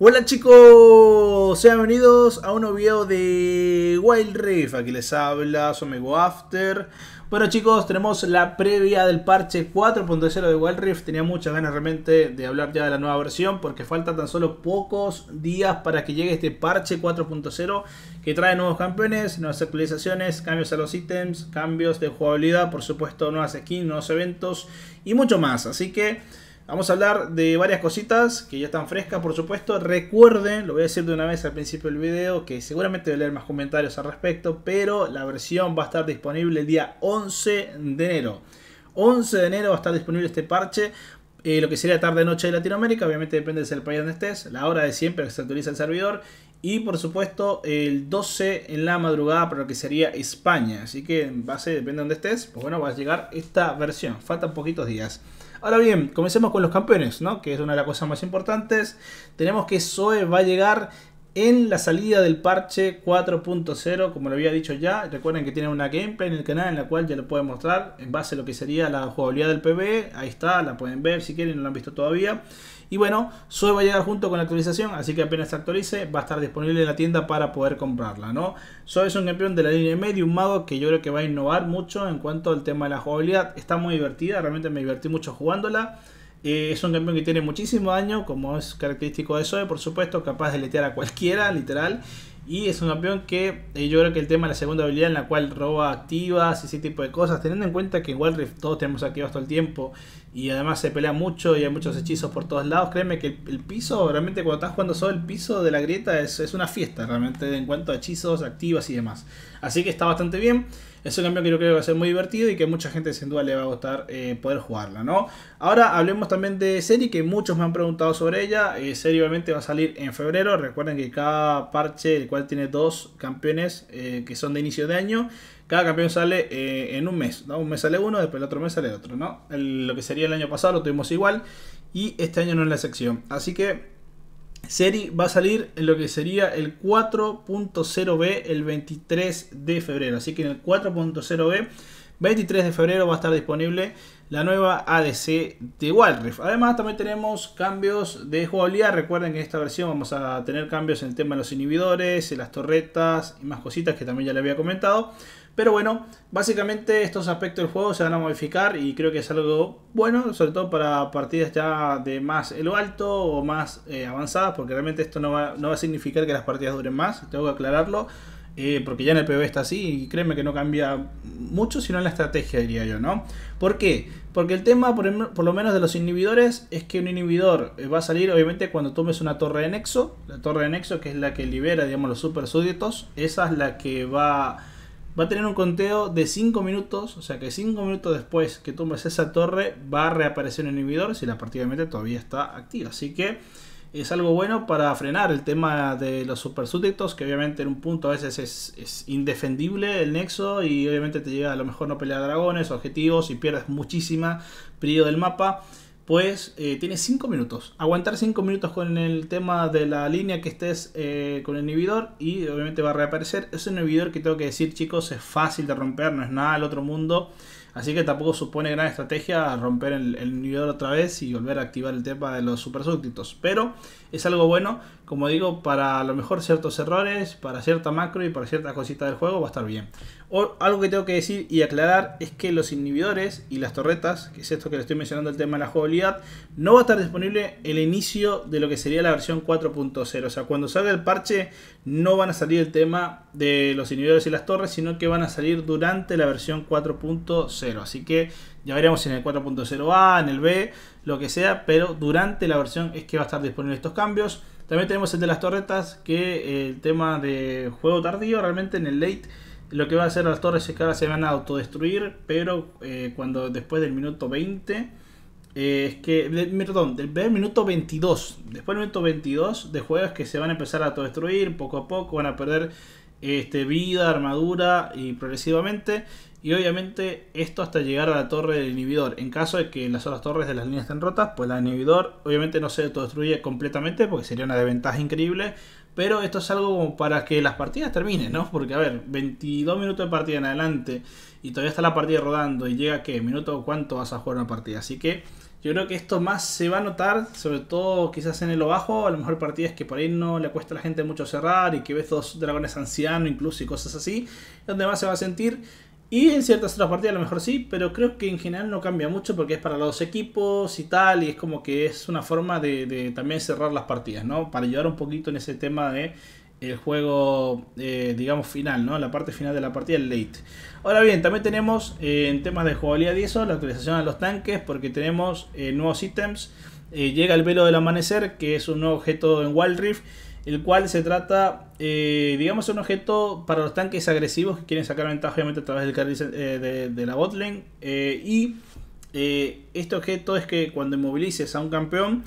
Hola chicos, sean bienvenidos a un nuevo video de Wild Rift, aquí les habla su amigo After Bueno chicos, tenemos la previa del parche 4.0 de Wild Rift Tenía muchas ganas realmente de hablar ya de la nueva versión porque falta tan solo pocos días para que llegue este parche 4.0 Que trae nuevos campeones, nuevas actualizaciones, cambios a los ítems, cambios de jugabilidad, por supuesto nuevas skins, nuevos eventos y mucho más Así que... Vamos a hablar de varias cositas que ya están frescas, por supuesto. Recuerden, lo voy a decir de una vez al principio del video, que seguramente voy a leer más comentarios al respecto, pero la versión va a estar disponible el día 11 de enero. 11 de enero va a estar disponible este parche. Eh, lo que sería tarde-noche de Latinoamérica, obviamente depende del país donde estés, la hora de siempre que se actualiza el servidor. Y por supuesto el 12 en la madrugada para lo que sería España. Así que en base, depende de donde estés, pues bueno, va a llegar esta versión. Faltan poquitos días. Ahora bien, comencemos con los campeones, ¿no? Que es una de las cosas más importantes. Tenemos que Zoe va a llegar en la salida del parche 4.0, como lo había dicho ya. Recuerden que tienen una gameplay en el canal en la cual ya lo pueden mostrar en base a lo que sería la jugabilidad del pb Ahí está, la pueden ver si quieren, no la han visto todavía. Y bueno, solo va a llegar junto con la actualización, así que apenas se actualice, va a estar disponible en la tienda para poder comprarla, ¿no? Zoe es un campeón de la línea medio, un mago que yo creo que va a innovar mucho en cuanto al tema de la jugabilidad. Está muy divertida, realmente me divertí mucho jugándola. Eh, es un campeón que tiene muchísimo daño, como es característico de Zoe, por supuesto, capaz de letear a cualquiera, literal. Y es un campeón que eh, yo creo que el tema de la segunda habilidad en la cual roba activas y ese tipo de cosas, teniendo en cuenta que en todos tenemos activas todo el tiempo y además se pelea mucho y hay muchos hechizos por todos lados, créeme que el, piso, realmente cuando estás jugando solo el piso de la grieta es, es, una fiesta realmente en cuanto a hechizos, activas y demás. Así que está bastante bien. Es un campeón que yo creo que va a ser muy divertido y que mucha gente sin duda le va a gustar eh, poder jugarla, ¿no? Ahora hablemos también de serie que muchos me han preguntado sobre ella. Eh, obviamente va a salir en febrero. Recuerden que cada parche, el cual tiene dos campeones eh, que son de inicio de año, cada campeón sale eh, en un mes, Un mes sale uno, después el otro mes sale otro, ¿no? lo que sería el año pasado lo tuvimos igual y este año no es la sección. Así que Serie va a salir en lo que sería el 4.0B el 23 de febrero. Así que en el 4.0B, 23 de febrero va a estar disponible la nueva ADC de Wild Además también tenemos cambios de jugabilidad. Recuerden que en esta versión vamos a tener cambios en el tema de los inhibidores, en las torretas y más cositas que también ya les había comentado. Pero bueno, básicamente estos aspectos del juego se van a modificar y creo que es algo bueno, sobre todo para partidas ya de más lo alto o más eh, avanzadas, porque realmente esto no va, a significar que las partidas duren más, tengo que aclararlo. Eh, porque ya en el PV está así y créeme que no cambia mucho, sino en la estrategia, diría yo, ¿no? ¿Por qué? Porque el tema, por, em, lo menos de los inhibidores, es que un inhibidor eh, va a salir, obviamente, cuando tomes una torre de nexo. La torre de nexo, que es la que libera, digamos, los super súbditos, esa es la que va va a tener un conteo de 5 minutos, o sea que 5 minutos después que tumbes esa torre va a reaparecer un inhibidor si la partida de todavía está activa. Así que es algo bueno para frenar el tema de los super que obviamente en un punto a veces es, indefendible el nexo y obviamente te llega a lo mejor no pelear dragones, objetivos y pierdes muchísima periodo del mapa pues eh, tiene 5 minutos. Aguantar 5 minutos con el tema de la línea que estés eh, con el inhibidor y obviamente va a reaparecer. Es un inhibidor que tengo que decir chicos, es fácil de romper, no es nada del otro mundo. Así que tampoco supone gran estrategia romper el, el inhibidor otra vez y volver a activar el tema de los super Pero es algo bueno como digo, para a lo mejor ciertos errores, para cierta macro y para ciertas cositas del juego va a estar bien. O, algo que tengo que decir y aclarar es que los inhibidores y las torretas, que es esto que le estoy mencionando el tema de la jugabilidad, no va a estar disponible el inicio de lo que sería la versión 4.0. O sea, cuando salga el parche no van a salir el tema de los inhibidores y las torres, sino que van a salir durante la versión 4.0. Así que ya veremos en el 4.0A, en el B, lo que sea, pero durante la versión es que va a estar disponible estos cambios. También tenemos el de las torretas, que eh, el tema de juego tardío, realmente en el late lo que va a hacer las torres es que ahora se van a autodestruir, pero eh, cuando después del minuto 20, eh, es que, perdón, del, minuto 22, después del minuto 22 de juegos que se van a empezar a autodestruir, poco a poco van a perder este, vida, armadura y progresivamente. Y obviamente esto hasta llegar a la torre del inhibidor. En caso de que las otras torres de las líneas estén rotas, pues la inhibidor obviamente no se autodestruye completamente porque sería una desventaja increíble. Pero esto es algo para que las partidas terminen, ¿no? Porque a ver, 22 minutos de partida en adelante y todavía está la partida rodando y llega que minuto o cuánto vas a jugar una partida. Así que yo creo que esto más se va a notar, sobre todo quizás en el lo bajo, a lo mejor partidas que por ahí no le cuesta a la gente mucho cerrar y que ves dos dragones ancianos incluso y cosas así, donde más se va a sentir. Y en ciertas otras partidas a lo mejor sí, pero creo que en general no cambia mucho porque es para los equipos y tal, y es como que es una forma de, de también cerrar las partidas, ¿no? Para ayudar un poquito en ese tema de el juego, eh, digamos, final, ¿no? La parte final de la partida, el late. Ahora bien, también tenemos eh, en temas de jugabilidad y eso, la actualización a los tanques, porque tenemos eh, nuevos ítems. llega el velo del amanecer, que es un nuevo objeto en Wild Rift, el cual se trata, digamos, un objeto para los tanques agresivos que quieren sacar ventaja, obviamente, a través del carril de, de, la botlane. y este objeto es que cuando inmovilices a un campeón,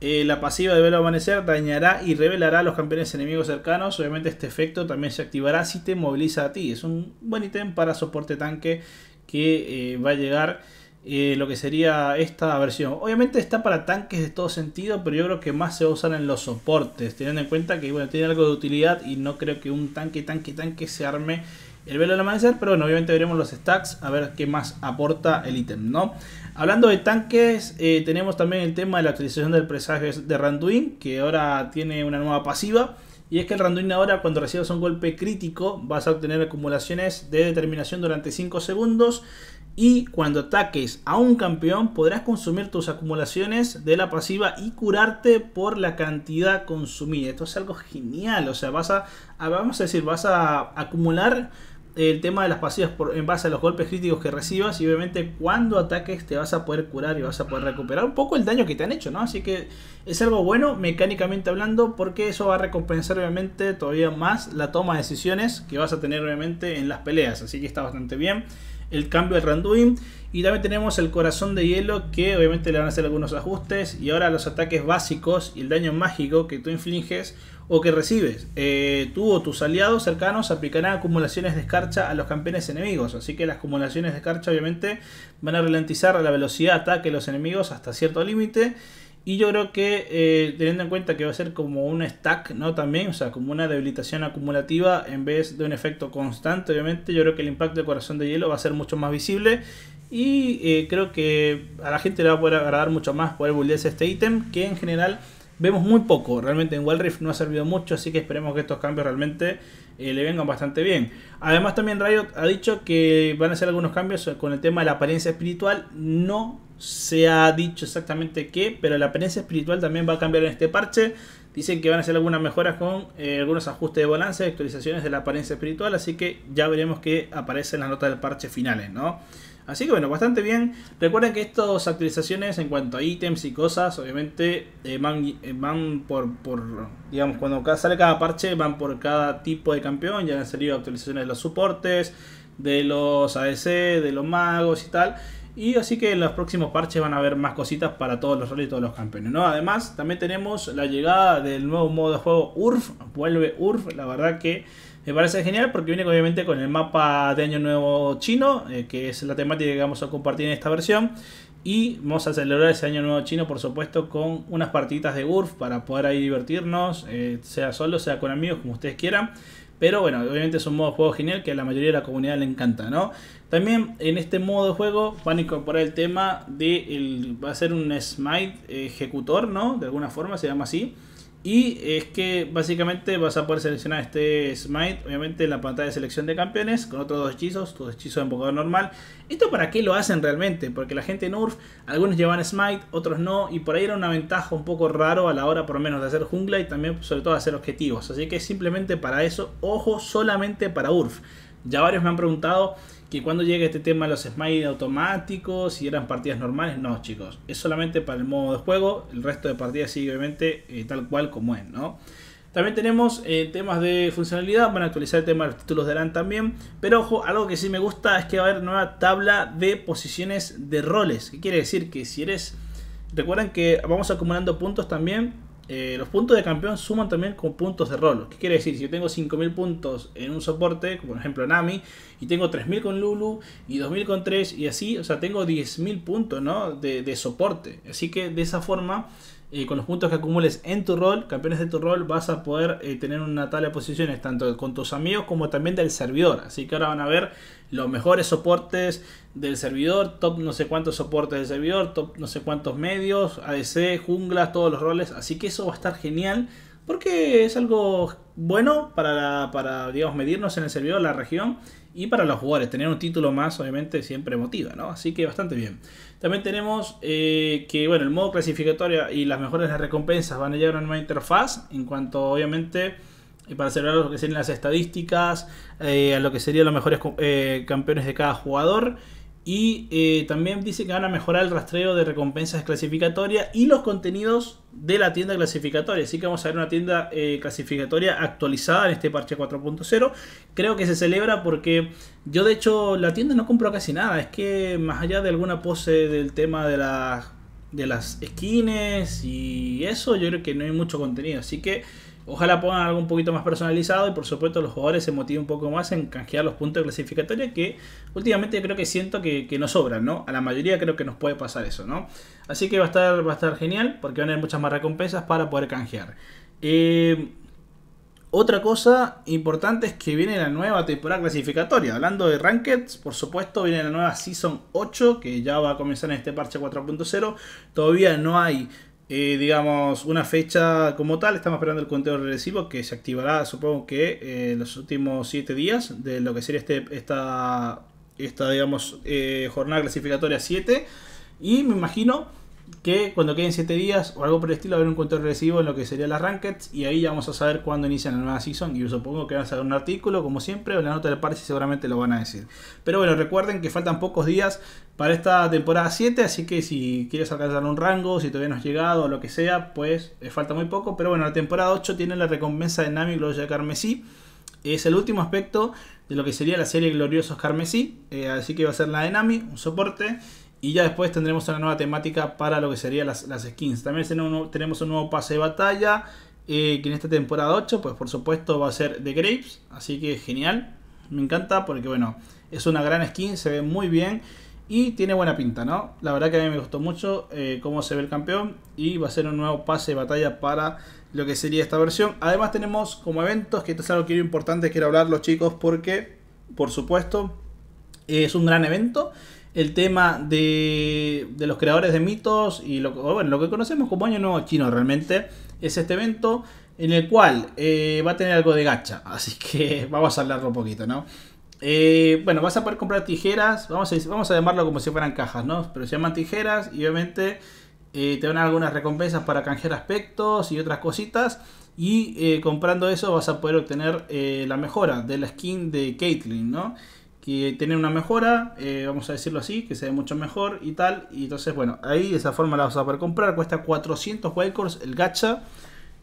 eh, la pasiva de Velo Amanecer dañará y revelará a los campeones enemigos cercanos. Obviamente este efecto también se activará si te moviliza a ti. Es un buen ítem para soporte tanque que eh, va a llegar eh, lo que sería esta versión. Obviamente está para tanques de todo sentido, pero yo creo que más se usan en los soportes. Teniendo en cuenta que bueno, tiene algo de utilidad y no creo que un tanque, tanque, tanque se arme el velo amanecer, pero bueno, obviamente veremos los stacks a ver qué más aporta el ítem, ¿no? Hablando de tanques, eh, tenemos también el tema de la actualización del presagio de Randuin, que ahora tiene una nueva pasiva. Y es que el Randuin ahora cuando recibas un golpe crítico vas a obtener acumulaciones de determinación durante 5 segundos. Y cuando ataques a un campeón podrás consumir tus acumulaciones de la pasiva y curarte por la cantidad consumida. Esto es algo genial. O sea, vas a, vamos a decir, vas a acumular el tema de las pasivas por, en base a los golpes críticos que recibas y obviamente cuando ataques te vas a poder curar y vas a poder recuperar un poco el daño que te han hecho, ¿no? Así que es algo bueno mecánicamente hablando porque eso va a recompensar obviamente todavía más la toma de decisiones que vas a tener obviamente en las peleas, así que está bastante bien el cambio al Randuin. Y también tenemos el corazón de hielo que obviamente le van a hacer algunos ajustes. Y ahora los ataques básicos y el daño mágico que tú infliges o que recibes. Eh, tú o tus aliados cercanos aplicarán acumulaciones de escarcha a los campeones enemigos. Así que las acumulaciones de escarcha obviamente van a ralentizar la velocidad de ataque de los enemigos hasta cierto límite. Y yo creo que eh, teniendo en cuenta que va a ser como un stack, ¿no? También, o sea, como una debilitación acumulativa en vez de un efecto constante, obviamente, yo creo que el impacto de corazón de hielo va a ser mucho más visible. Y eh, creo que a la gente le va a poder agradar mucho más poder bullearse este ítem que en general vemos muy poco. Realmente en Wild Rift no ha servido mucho, así que esperemos que estos cambios realmente eh, le vengan bastante bien. Además también Riot ha dicho que van a hacer algunos cambios con el tema de la apariencia espiritual. No se ha dicho exactamente qué, pero la apariencia espiritual también va a cambiar en este parche. Dicen que van a hacer algunas mejoras con eh, algunos ajustes de balance, actualizaciones de la apariencia espiritual, así que ya veremos qué aparece en las notas del parche finales, ¿no? Así que bueno, bastante bien. Recuerden que estas actualizaciones en cuanto a ítems y cosas, obviamente eh, eh, van, por, por, digamos, cuando sale cada parche, van por cada tipo de campeón, ya han salido actualizaciones de los soportes, de los ADC, de los magos y tal. Y así que en los próximos parches van a haber más cositas para todos los roles y todos los campeones. ¿no? Además, también tenemos la llegada del nuevo modo de juego URF. Vuelve URF, la verdad que me parece genial porque viene obviamente con el mapa de Año Nuevo chino, eh, que es la temática que vamos a compartir en esta versión. Y vamos a celebrar ese año nuevo chino, por supuesto, con unas partiditas de URF para poder ahí divertirnos, eh, sea solo, sea con amigos, como ustedes quieran. Pero bueno, obviamente es un modo de juego genial que a la mayoría de la comunidad le encanta, ¿no? También en este modo de juego van a incorporar el tema de. El, va a ser un Smite ejecutor, ¿no? De alguna forma se llama así. Y es que básicamente vas a poder seleccionar este Smite, obviamente en la pantalla de selección de campeones, con otros dos hechizos, tu hechizo de invocador normal. ¿Esto para qué lo hacen realmente? Porque la gente en URF, algunos llevan Smite, otros no, y por ahí era una ventaja un poco raro a la hora por lo menos de hacer jungla y también sobre todo de hacer objetivos. Así que simplemente para eso, ojo solamente para URF. Ya varios me han preguntado que cuando llegue este tema los smile automáticos, y eran partidas normales, no chicos, es solamente para el modo de juego, el resto de partidas sigue obviamente eh, tal cual como es, ¿no? También tenemos eh, temas de funcionalidad, van a actualizar el tema de los títulos de LAN también, pero ojo, algo que sí me gusta es que va a haber nueva tabla de posiciones de roles, que quiere decir que si eres, Recuerden que vamos acumulando puntos también, eh, los puntos de campeón suman también con puntos de rol. ¿Qué quiere decir? Si yo tengo 5.000 puntos en un soporte, como por ejemplo Nami, y tengo 3.000 con Lulu, y 2.000 con 3, y así, o sea, tengo 10.000 puntos ¿no? de, de soporte. Así que de esa forma con los puntos que acumules en tu rol, campeones de tu rol, vas a poder eh, tener una tabla de posiciones tanto con tus amigos como también del servidor. Así que ahora van a ver los mejores soportes del servidor, top no sé cuántos soportes del servidor, top no sé cuántos medios, ADC, jungla, todos los roles. Así que eso va a estar genial porque es algo bueno para, para digamos, medirnos en el servidor, la región y para los jugadores. Tener un título más, obviamente, siempre motiva, ¿no? Así que bastante bien. También tenemos eh, que, bueno, el modo clasificatorio y las mejores las recompensas van a llevar a una nueva interfaz en cuanto, obviamente, eh, para celebrar lo que serían las estadísticas, eh, a lo que serían los mejores campeones de cada jugador. Y eh, también dice que van a mejorar el rastreo de recompensas clasificatorias y los contenidos de la tienda clasificatoria. Así que vamos a ver una tienda eh, clasificatoria actualizada en este parche 4.0. Creo que se celebra porque yo de hecho la tienda no compro casi nada. Es que más allá de alguna pose del tema de las de las skins y eso, yo creo que no hay mucho contenido. Así que ojalá pongan algo un poquito más personalizado y por supuesto los jugadores se motiven un poco más en canjear los puntos de clasificatoria que últimamente creo que siento que, que, nos sobran, ¿no? A la mayoría creo que nos puede pasar eso, ¿no? Así que va a estar, va a estar genial porque van a haber muchas más recompensas para poder canjear. Eh, otra cosa importante es que viene la nueva temporada clasificatoria. Hablando de Rankeds, por supuesto, viene la nueva Season 8, que ya va a comenzar en este parche 4.0. Todavía no hay, eh, digamos, una fecha como tal. Estamos esperando el conteo regresivo que se activará, supongo que, en eh, los últimos 7 días de lo que sería este, esta, esta digamos, eh, jornada clasificatoria 7. Y me imagino que cuando queden 7 días o algo por el estilo, haber un control regresivo en lo que sería las rankings y ahí ya vamos a saber cuándo inician la nueva season y yo supongo que van a sacar un artículo como siempre o la nota del parche seguramente lo van a decir. Pero bueno, recuerden que faltan pocos días para esta temporada 7, así que si quieres alcanzar un rango, si todavía no has llegado o lo que sea, pues eh, falta muy poco. Pero bueno, la temporada 8 tiene la recompensa de Nami Gloria Carmesí. Es el último aspecto de lo que sería la serie Gloriosos Carmesí, eh, así que va a ser la de Nami, un soporte. Y ya después tendremos una nueva temática para lo que serían las, skins. También tenemos un nuevo pase de batalla. Eh, que en esta temporada 8, pues por supuesto va a ser de Grapes. Así que genial. Me encanta porque bueno, es una gran skin, se ve muy bien. Y tiene buena pinta, ¿no? La verdad que a mí me gustó mucho eh, cómo se ve el campeón. Y va a ser un nuevo pase de batalla para lo que sería esta versión. Además tenemos como eventos, que esto es algo que es importante, quiero los chicos, porque por supuesto es un gran evento el tema de, los creadores de mitos y lo, lo que conocemos como Año Nuevo Chino realmente es este evento en el cual eh, va a tener algo de gacha, así que vamos a hablarlo un poquito, ¿no? Eh, bueno, vas a poder comprar tijeras, vamos a, vamos a llamarlo como si fueran cajas, ¿no? Pero se llaman tijeras y obviamente eh, te dan algunas recompensas para canjear aspectos y otras cositas. Y comprando eso vas a poder obtener la mejora de la skin de Caitlyn, ¿no? y tiene una mejora, eh, vamos a decirlo así, que se ve mucho mejor y tal. Y entonces, bueno, ahí de esa forma la vas a poder comprar. Cuesta 400 wildcards el gacha.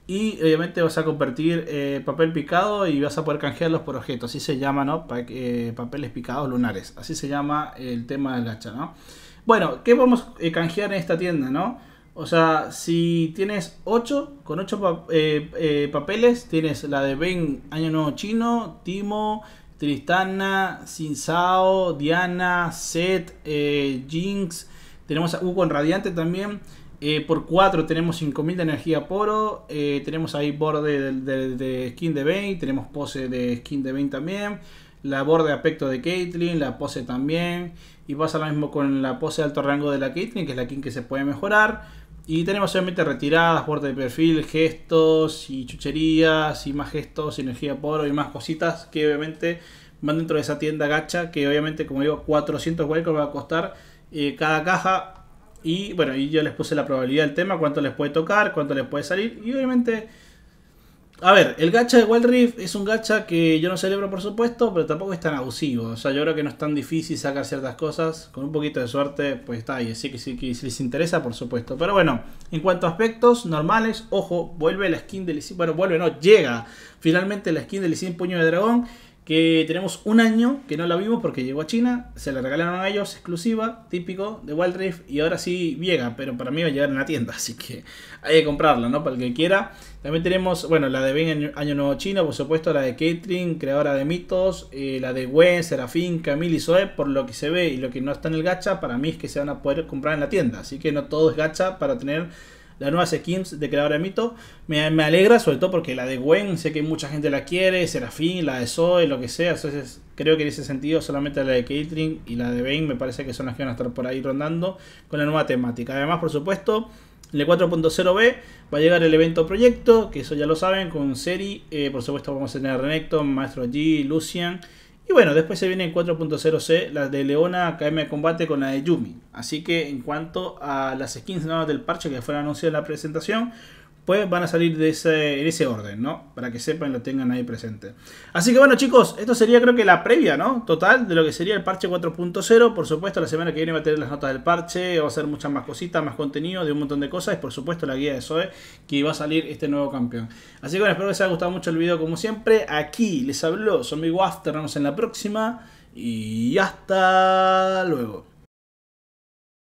Y obviamente vas a convertir eh, papel picado y vas a poder canjearlos por objetos. Así se llama, ¿no? Eh, papeles picados lunares. Así se llama el tema del gacha, ¿no? Bueno, ¿qué vamos a canjear en esta tienda, no? O sea, si tienes 8, con 8 papeles, tienes la de Ben Año Nuevo Chino, Timo, Tristana, Sinsao, Diana, Set, eh, Jinx. Tenemos a hugo con Radiante también. Eh, por 4 tenemos 5000 de energía poro, eh, tenemos ahí borde de, skin de Bane. Tenemos pose de skin de Bane también. La borde de aspecto de Caitlyn. La pose también. Y pasa lo mismo con la pose de alto rango de la Caitlyn, que es la skin que se puede mejorar. Y tenemos obviamente retiradas, puerta de perfil, gestos y chucherías y más gestos, energía poro y más cositas que obviamente van dentro de esa tienda gacha que obviamente como digo 400 huecos va a costar eh, cada caja y bueno, y yo les puse la probabilidad del tema, cuánto les puede tocar, cuánto les puede salir y obviamente a ver, el gacha de Wild Rift es un gacha que yo no celebro, por supuesto, pero tampoco es tan abusivo. O sea, yo creo que no es tan difícil sacar ciertas cosas. Con un poquito de suerte, pues está ahí. Así que si les interesa, por supuesto. Pero bueno, en cuanto a aspectos normales, ojo, vuelve la skin de Lee Bueno, vuelve, no, llega finalmente la skin de Lee Puño de Dragón que tenemos un año que no la vimos porque llegó a China, se la regalaron a ellos, exclusiva, típico de Wild Rift, y ahora sí llega, pero para mí va a llegar en la tienda, así que hay que comprarla, ¿no? Para el que quiera. También tenemos, bueno, la de Ben Año Nuevo China. por supuesto, la de Catherine, creadora de mitos, eh, la de Gwen, Serafín, Camille y Zoe, por lo que se ve y lo que no está en el gacha, para mí es que se van a poder comprar en la tienda, así que no todo es gacha para tener las nuevas skins de Creadora de Mito. Me, alegra, sobre todo porque la de Gwen, sé que mucha gente la quiere, Serafín, la de Zoe, lo que sea. Entonces, creo que en ese sentido, solamente la de Caitlyn y la de Bane me parece que son las que van a estar por ahí rondando con la nueva temática. Además, por supuesto. En el 4.0b va a llegar el evento proyecto, que eso ya lo saben, con Seri. Eh, por supuesto vamos a tener a Renekton, Maestro G, Lucian y bueno, después se viene en 4.0C, la de Leona KM de Combate con la de Yumi. Así que en cuanto a las skins nuevas del parche que fueron anunciadas en la presentación, pues van a salir en ese orden, ¿no? Para que sepan y lo tengan ahí presente. Así que bueno, chicos, esto sería creo que la previa, ¿no? Total de lo que sería el parche 4.0. Por supuesto, la semana que viene va a tener las notas del parche, va a ser muchas más cositas, más contenido de un montón de cosas. Y por supuesto, la guía de Zoe que va a salir este nuevo campeón. Así que bueno, espero que les haya gustado mucho el video como siempre. Aquí les habló Zombie Wafter, nos vemos en la próxima. Y hasta luego.